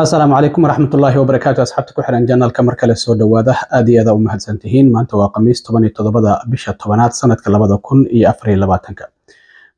asalaamu calaykum waraxmatullaahi wabarakaatu asxaabta ku xiran janalka mar kale soo dhowaada aad iyo aada u mahadsantihiin maanta waa khamiis toban iyo toddobada bisha tobanaad sanadka labada kun iyo afariyo labaatanka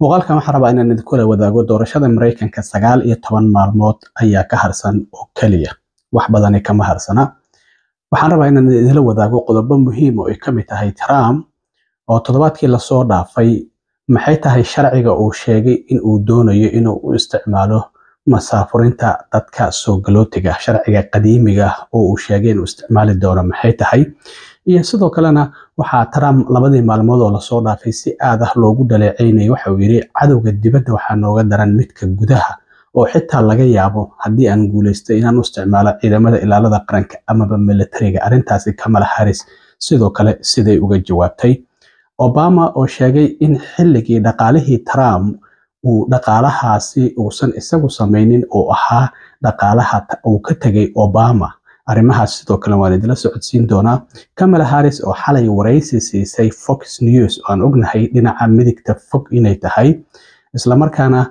muuqaalkan waxaan rabaa inaan idinkula wadaago doorashada maraykanka sagaal iyo toban maalmood ayaa ka harsan oo keliya wax badani kama harsana waxaan rabaa inaan idinla wadaago qodobo muhiim oo ay ka mid tahay trump oo toddobaadkii lasoo dhaafay maxay tahay sharciga uu sheegay in uu doonayo inuu u isticmaalo masaafurinta dadka soo galootiga sharciga qadiimiga ah oo uu sheegay inuu isticmaali doono maxay tahay iyo sidoo kalena waxaa trump labadii maalmood oo lasoo dhaafay si aad ah loogu dhaleecaynayay waxa uu yidhi cadowga dibadda waxaa nooga daran midka gudaha oo xitaa laga yaabo haddii aan guulaysto inaan u isticmaalo ciidamada ilaalada qaranka amaba militariga arrintaasi kamala haris sidoo kale siday uga jawaabtay obama oo sheegay in xilligii dhaqaalihii trump uu dhaqaalahaasi uusan isagu samaynin oo ahaa dhaqaalaha uu ka tegay obama arrimahaas sidoo kale waan idila socodsiin doonaa camala harris oo xalay waraysi siisay fox news oo aan ognahay dhinaca midigta fog inay tahay islamarkaana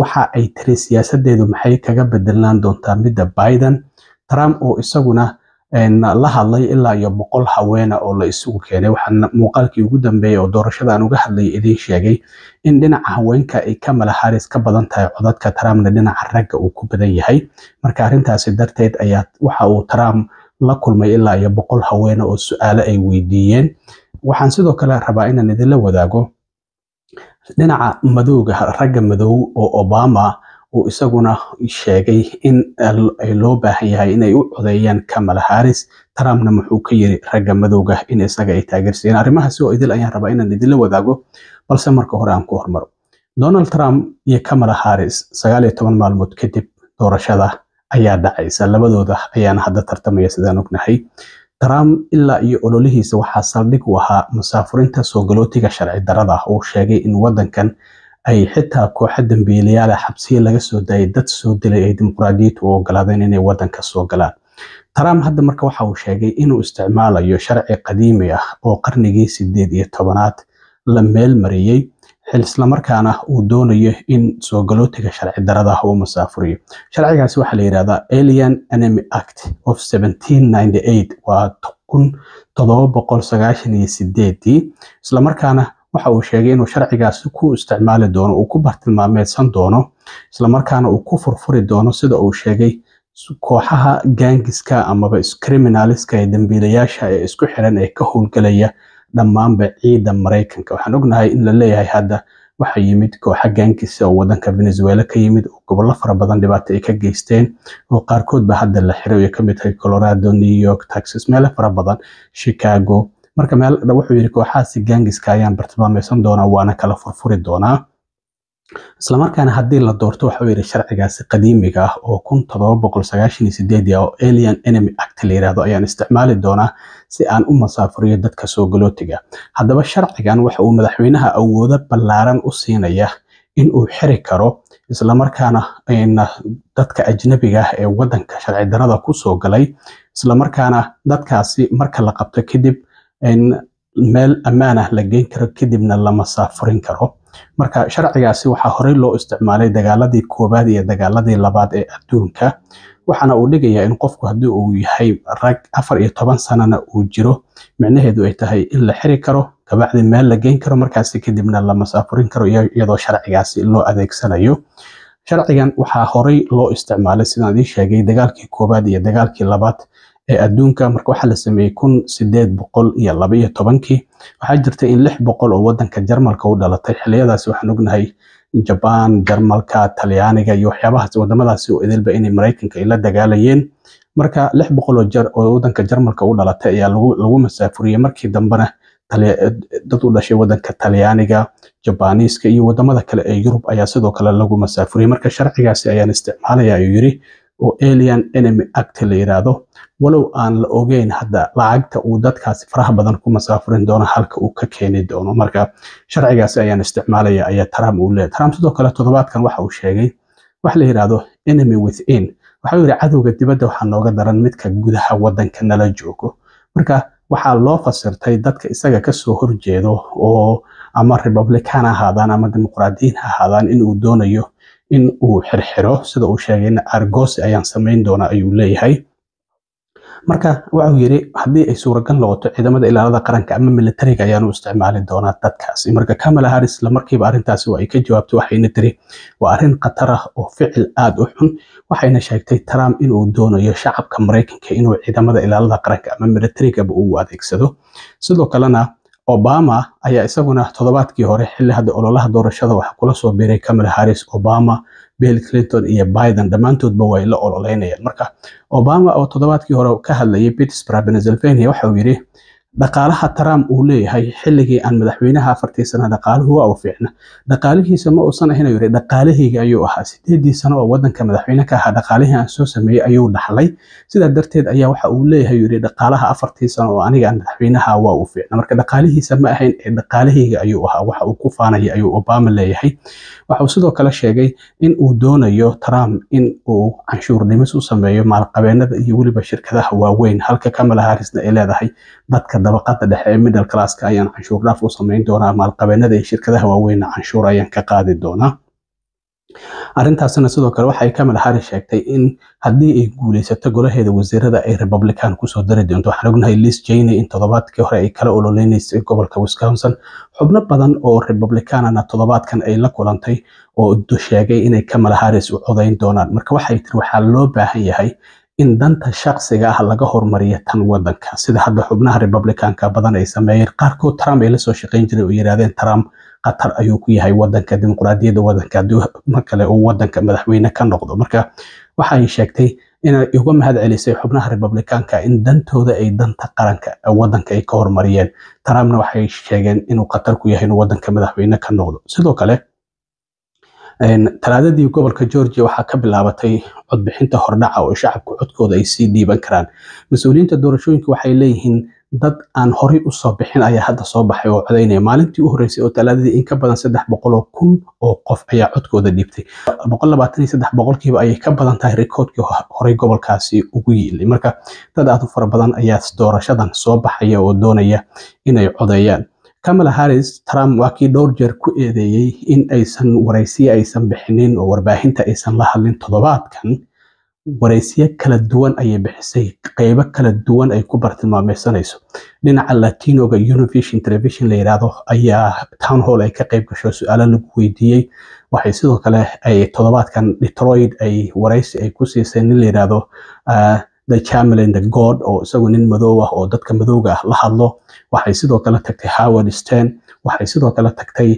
waxa ay tiri siyaasadeedu maxay kaga bedelnaan doontaa midda biden trump oo isaguna la hadlay ilaa iyo boqol haweena ah oo la isugu keenay waxaa muuqaalkii ugu dambeeyey oo doorashadan uga hadlayay idiin sheegay in dhinaca haweenka ay kamala haris ka badan tahay codadka trumpna dhinaca ragga uu ku badan yahay marka arrintaasi darteed ayaa waxa uu trump la kulmay ilaa iyo boqol haweena ah oo su-aalo ay weydiiyeen waxaan sidoo kale rabaa inaan idinla wadaago dhinaca madowga ragga madow oo obama uu isaguna sheegay in loo baahan yahay inay u codeeyaan kamala haris trumpna muxuu ka yiri ragga madowga in isaga ay taageersiiyeen arrimahaasi oo idil ayaan rabaa inaan idinla wadaago balse marka hore aan ku hormaro donald trump iyo kamala haris sagaal iyo toban maalmood kadib doorashada ayaa dhacaysa labadooda ayaana hadda tartamaya sidaan ognahay trump ilaa iyo ololihiisa waxaa saldhig u ahaa musaafurinta soogalootiga sharci darada ah. uu sheegay in wadankan ay xitaa kooxo dambiilayaal ah xabsiya laga soo daayay dad soo dilay ay dimuqraadiyiintu u ogolaadeen inay waddanka soo galaan trump hadda marka waxa uu sheegay inuu isticmaalayo sharci qadiimi ah oo qarnigii sideed iyo tobanaad la meel mariyey xil islamarkaana uu doonayo in soo galootiga sharci darada ah uu masaafuriyo sharcigaas waxaa la yidhahdaa alien enemy act of waa kun toddoba boqol sagaashan iyo sideedii islamarkaana waxa uu sheegay inuu sharcigaasi ku isticmaali doono uu ku bartilmaameedsan doono islamarkaana uu ku furfuri doono sida uu sheegay kooxaha gaangiska amaba criminaliska ee dambiilayaasha ee isku xiran ee ka howlgelaya dhammaanba ciidan maraykanka waxaan ognahay in la leeyahay hadda waxaa yimid kooxa gaangisa oo wadanka venezuela ka yimid oo gobollo fara badan dhibaato ay ka geysteen oo qaarkood hadda la xiray oo ay ka mid tahay colorado new york taxas meelo fara badan chicago marka meeldha wuxuu yidhi kooxaasi gaangiska ayaan bartilmaamaysan doonaa waana kala furfuri doonaa islamarkaana haddii la doorto waxuu yidhi sharcigaasi qadiimiga ah oo kun toddoba boqol sagaashan iyo sideed oo alien enemy act la yidhaahdo ayaan isticmaali doonaa si aan u masaafuriyo dadka soo galootiga haddaba sharcigan waxa uu madaxweynaha awoodo ballaaran u siinaya in uu xiri karo islamarkaana dadka ajnabiga ah ee waddanka sharci darada kusoo galay islamarkaana dadkaasi marka la qabto kadib in meel ammaan ah la geyn karo kadibna lama saafurin karo marka sharcigaasi waxaa horey loo isticmaalay dagaaladii koowaad iyo dagaaladii labaad ee adduunka waxaana uu dhigayaa in qofku haddii uu yahay rag afar iyo toban sanana uu jiro micnaheedu ay tahay in la xiri karo kabacdi meel la geyn karo markaasi kadibna la masaafurin karo iyadoo sharcigaasi loo adeegsanayo sharcigan waxaa horey loo isticmaalay sidaan idiin sheegay dagaalkii koowaad iyo dagaalkii labaad ee adduunka marka waxaa la sameeyey kun sideed boqol iyo laba iyo tobankii waxaa jirta in lix boqol oo wadanka jarmalka u dhalatay xiliyadaasi waxaan ognahay jabaan jarmalka talyaaniga iyo waxyaabahaas wadamadaasi oo idilba inay maraykanka ay la dagaalayeen marka lix boqol oo jar oo wadanka jarmalka u dhalatay ayaa lagu lagu masaafuriyey markii dambena dad u dhashay wadanka talyaaniga jabaaniiska iyo wadamada kale ee yurub ayaa sidoo kale lagu masaafuriyey marka sharcigaasi ayaan isticmaalaya ayuu yiri oo alien enemy act la yiraahdo walow aan la ogeyn hadda lacagta uu dadkaasi faraha badan ku masaafurin doono halka uu ka keeni doono marka sharcigaasi ayaan isticmaalaya ayaa trump uu leeyahy trump sidoo kale toddobaadkan waxa uu sheegay wax la yidhaahdo enemy within waxa uu yidhi cadowga dibadda waxaa nooga daran midka gudaha waddanka nala joogo marka waxaa loo fasirtay dadka isaga kasoo horjeedo oo ama republican ahaadaan ama dimuqraadiyiin ahaadaan inuu doonayo in uu xirxiro sida uu sheegayna argosi ayaan samayn doonaa ayuu leeyahay marka waxuu yiri haddii ay suuragal noqoto ciidamada ilaalada qaranka ama militariga ayaanu isticmaali doonaa dadkaasi marka kamala haris lamarkiiba arrintaasi waa ay ka jawaabtay waxayna tiri waa arin khatar ah oo ficil aada u xun waxayna sheegtay trump inuu doonayo shacabka maraykanka inuu ciidamada ilaalada qaranka ama militarigaba uu adeegsado sidoo kalena Obama ayaa isaguna toddobaadkii hore xilli hadda ololaha doorashada waxaa kula soo biiray Kamala Harris, Obama, Bill Clinton iyo Biden dhammaantoodba way la ololeynayaan marka Obama oo toddobaadkii hore ka hadlayay Pittsburgh, Pennsylvania waxa uu yidhi dhaqaalaha trump uu leeyahay xilligii aan madaxweynaha afartiisana dhaqaaluhu waa u fiicna dhaqaalihiisa ma uusan ahin yidhi dhaqaalahayga ayuu ahaa sideedii sano oo wadanka madaxweyne ka ahaa dhaqaalihii aan soo sameeyey ayuu dhaxlay sidaa darteed ayaa waxa uu leeyahay yidhi dhaqaalaha afartii sano oo aniga aan madaxweynaha waa u fiicna marka dhaqaalihiisa ma ahayn ee dhaqaalahayga ayuu ahaa waxa uu ku faanaya ayuu obama leeyahay waxauu sidoo kale sheegay in uu doonayo trump in uu canshuur u sameeyo maalqabeenada iyo weliba shirkadaha waaweyn halka kamala harrisna ay leedahay dadka dabaqada dhexe ee middle classka ayaan canshuur dhaaf u samayn doonaa maalqabeenada iyo shirkadaha waaweynna canshuur ayaan ka qaadi doonaa arrintaasina sidoo kale waxay kamala hari sheegtay in haddii ay guulaysato golaheeda wasiirada ay republican kusoo dari doonto waxaan ognahay lis jane in toddobaadkii hore ay kala ololeynaysay gobolka wisconsin xubno badan oo republicanana toddobaadkan ay la kulantay oo sheegay inay kamala haris u codayn doonaan marka waxay tiri waxaa loo baahan yahay in danta shaksiga ah laga hormariyo tan wadanka sida hadda xubnaha republicanka badan ay sameeyeen qaarkood trump ay la soo shaqayn jiray oo yiraahdeen trump qatar ayuu ku yahay wadanka dimuqraadiyadda wadanka haddii mar kale uu wadanka madaxweyne ka noqdo marka waxa ay sheegtay inay uga mahad celisay xubnaha republicanka in dantooda ay danta qaranka ah, wadanka ay ka hormariyeen trumpna waxay sheegeen inuu qatar ku yahay inuu wadanka madaxweyne ka noqdo sidoo kale talaadadii gobolka georgia waxaa ka bilaabatay codbixinta hordhaca oo shacabku codkooda ay sii dhiiban karaan mas-uuliyiinta doorashooyinka waxay leeyihiin dad aan horey usoo bixin ayaa hadda soo baxay oo codaynaya maalintii u horreysay oo talaadadii in ka badan saddex boqoloo kun oo qof ayaa codkooda dhiibtay boqol labaatan iyo saddex boqolkiiba ayay ka badan tahay rikoodkii horey gobolkaasi ugu yiilay marka dad aad u fara badan ayaa doorashadan soo baxaya oo doonaya inay codeeyaan kamala harris trump waa kii dhowr jeer ku eedeeyey in aysan waraysiyo aysan bixinin oo warbaahinta aysan la hadlin toddobaadkan waraysiyo kala duwan ayay bixisay qeybo kala duwan ay ku bartilmaameysanayso dhinaca latinoga univision television la yidhaahdo ayaa town hall ay ka qeyb gasho su-aalo lagu weydiiyey waxay sidoo kale ay toddobaadkan detroit ay waraysi ay ku siisay nin la yidhaahdo ah, the chamberlain the god oo isagu nin madow ah oo dadka madowga ah la hadlo waxay sidoo kale tagtay howard stan waxay sidoo kale tagtay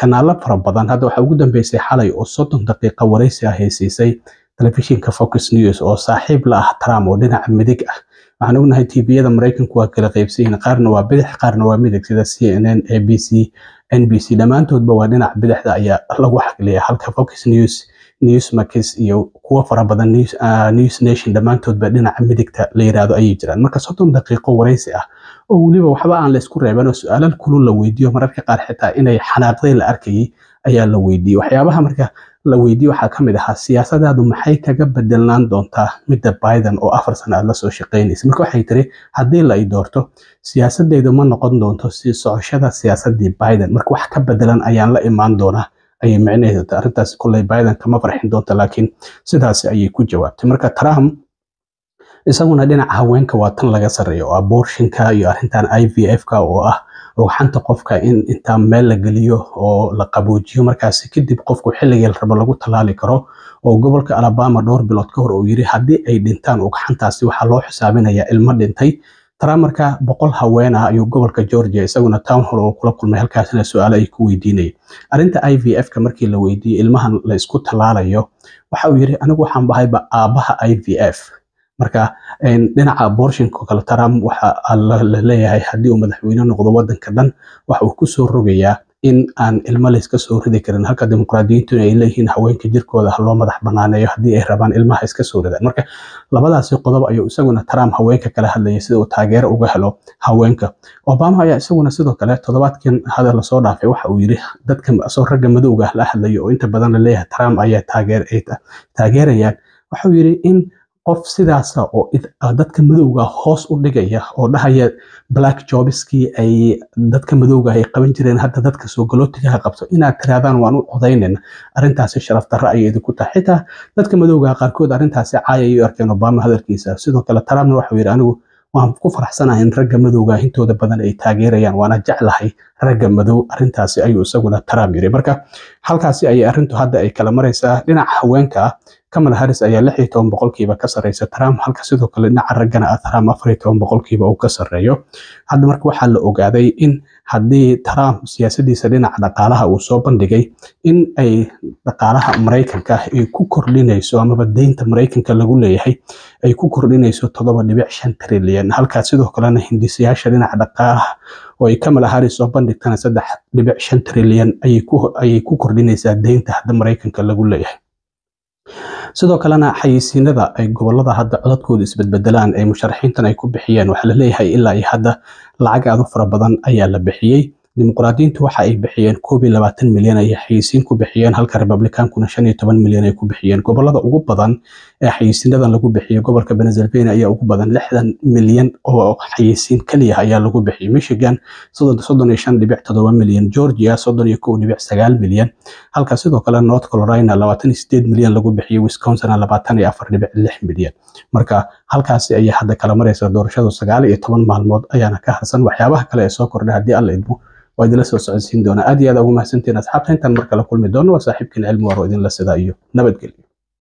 kanaalo fara badan hadda waxaa ugu dambeysay xalay oo soddon daqiiqa waraysi ah haysiisay telefishinka focus news oo saaxiib la ah trump oo dhinaca midig ah waxaan ognahay tviyada maraykanku waa kala qaybsayiin qaarna waa bidix qaarna waa midig sida c n n a b c n b c dhammaantoodba waa dhinaca bidixda ayaa lagu xagliya halka focus news newsmakis iyo kuwo fara badan ah, news nation dhammaantood ba dhinaca midigta la yidhaahdo ayay jiraan marka soddon daqiiqo waraysi ah oo weliba waxba aan la isku reeban oo su-aalal kulul la weydiiyo mararka qaar xitaa inay xanaaqdeen la arkayay ayaa la weydiiyey waxyaabaha marka la weydiiye waxaa ka mid ahaa siyaasadaadu maxay kaga bedelnaan doontaa midda biden oo afar sana aad la soo shaqaynaysa marka waxay tiri haddii la i doorto siyaasadeydu ma noqon doonto si socoshada siyaasadii biden marka wax ka bedelan ayaan la imaan doonaa ayay micnaheedu tahay kolley biden kama farxin doonta laakiin sidaasi ayay ku jawaabtay marka trump isaguna dhinaca haweenka waa tan laga sarreeya oo abortionka iyo arrintan i v f-ka oo ah ogxanta qofka in intaa meel la geliyo oo la qaboojiyo markaasi kadib qofku xilligii la rabo lagu talaali karo oo gobolka alabama dhowr bilood ka hor uu yiri haddii ay dhintaan ogxantaasi waxaa loo xisaabinayaa ilmo dhintay taraa marka boqol haween ah ayuu gobolka georgia isaguna town hall oo kula kulmay halkaasina su-aalo ay ku weydiinayeen arrinta i v f ka markii la weydiiyey ilmahan la isku tallaalayo waxa uu yidhi anigu waxaan bahayba aabaha i v f marka dhinaca abortionka kale trump waxa la leeyahay haddii uu madaxweyne noqdo waddanka dhan waxa uu ku soo rogayaa in aan ilmo layska soo ridi karin halka dimuqraadiyiintuna ay leeyihiin haweenka jirkooda ha loo madax banaaneeyo haddii ay rabaan ilmaha iska soo ridaan marka labadaasi qodob ayuu isaguna trump haweenka kala hadlaya sida uu taageero uga helo haweenka obama ayaa isaguna sidoo kale toddobaadkan hadal lasoo dhaafay waxa uu yidhi dadka soo ragga madowga la hadlayo oo inta badan la trump ayaa taageerayaan waxauu yidhi in qof sidaasa oo ah dadka madowga hoos u dhigaya oo dhahaya black jobskii ay dadka madowga ay qaban jireen hadda dadka soo galootigaha qabto inaad tiraadaan waan u codaynayna arrintaasi sharaf ayay idinku tahay xitaa dadka madowgaha qaarkood arrintaasi caaya ayuu arkeen obama hadalkiisa sidoo kale trumpna waxau yidhi anigu waan ku faraxsanahay in ragga madowga intooda badan ay taageerayaan waana jeclahay ragga madow arrintaasi ayuu isaguna trump yidhi marka halkaasi ayay arrintu hadda ay kala maraysaa dhinaca haweenka kamala haris ayaa lix iyo toban boqolkiiba ka sareysa trump halka sidoo kale dhinaca raggana ah trump afar iyo toban boqolkiiba uu ka sareeyo hadda marka waxaa la ogaaday in haddii trump siyaasadiisa dhinaca dhaqaalaha uu soo bandhigay in ay dhaqaalaha maraykanka ah ay ku kordhinayso amaba deynta maraykanka lagu leeyahay ay ku kordhinayso toddoba dhibic shan trilyan halkaas sidoo kalena hindisayaasha dhinaca dhaqaalaha oo ay kamala harris soo bandhigtana saddex dhibic shan trilyan ayay ku kordhinaysaa deynta hadda maraykanka lagu leeyahay sidoo kalena xayeysiinada ay gobolada hadda codadkooda isbedbedelaan ay musharaxiintan ay ku bixiyeen waxaa la leeyahay ilaa iyo hadda lacag aad u fara badan ayaa la bixiyey dimuqraadiintu waxa ay bixiyeen koob iyo labaatan milyan ay xayisiin ku bixiyeen halka republicankuna shan iyo toban milyan ay ku bixiyeen gobolada ugu badan ee xayisiinadan lagu bixiyey gobolka pennsylvania ayaa ugu badan lixdan milyan oo xayisiin kaliya ayaa lagu bixiyey michigan soddon iyo shan dhibic toddoba milyan georgia soddon iyo kow dhibic sagaal milyan halka sidoo kale north carolina labaatan iyo sideed milyan lagu bixiyey wisconsin labaatan iyo afar dhibic lix milyan marka halkaasi ayaa hadda kala maraysa doorashadu sagaal iyo toban maalmood ayaana ka harsan waxyaabaha kale ee soo kordha haddii alla idmo waa idinla soo socodsiin doonaa aad iyo aad ugu mahadsantiin asxaabta intaan mar kala kulmi doono waa saaxiibkiin cilmi waaro idinla sidaa iyo nabadgelyo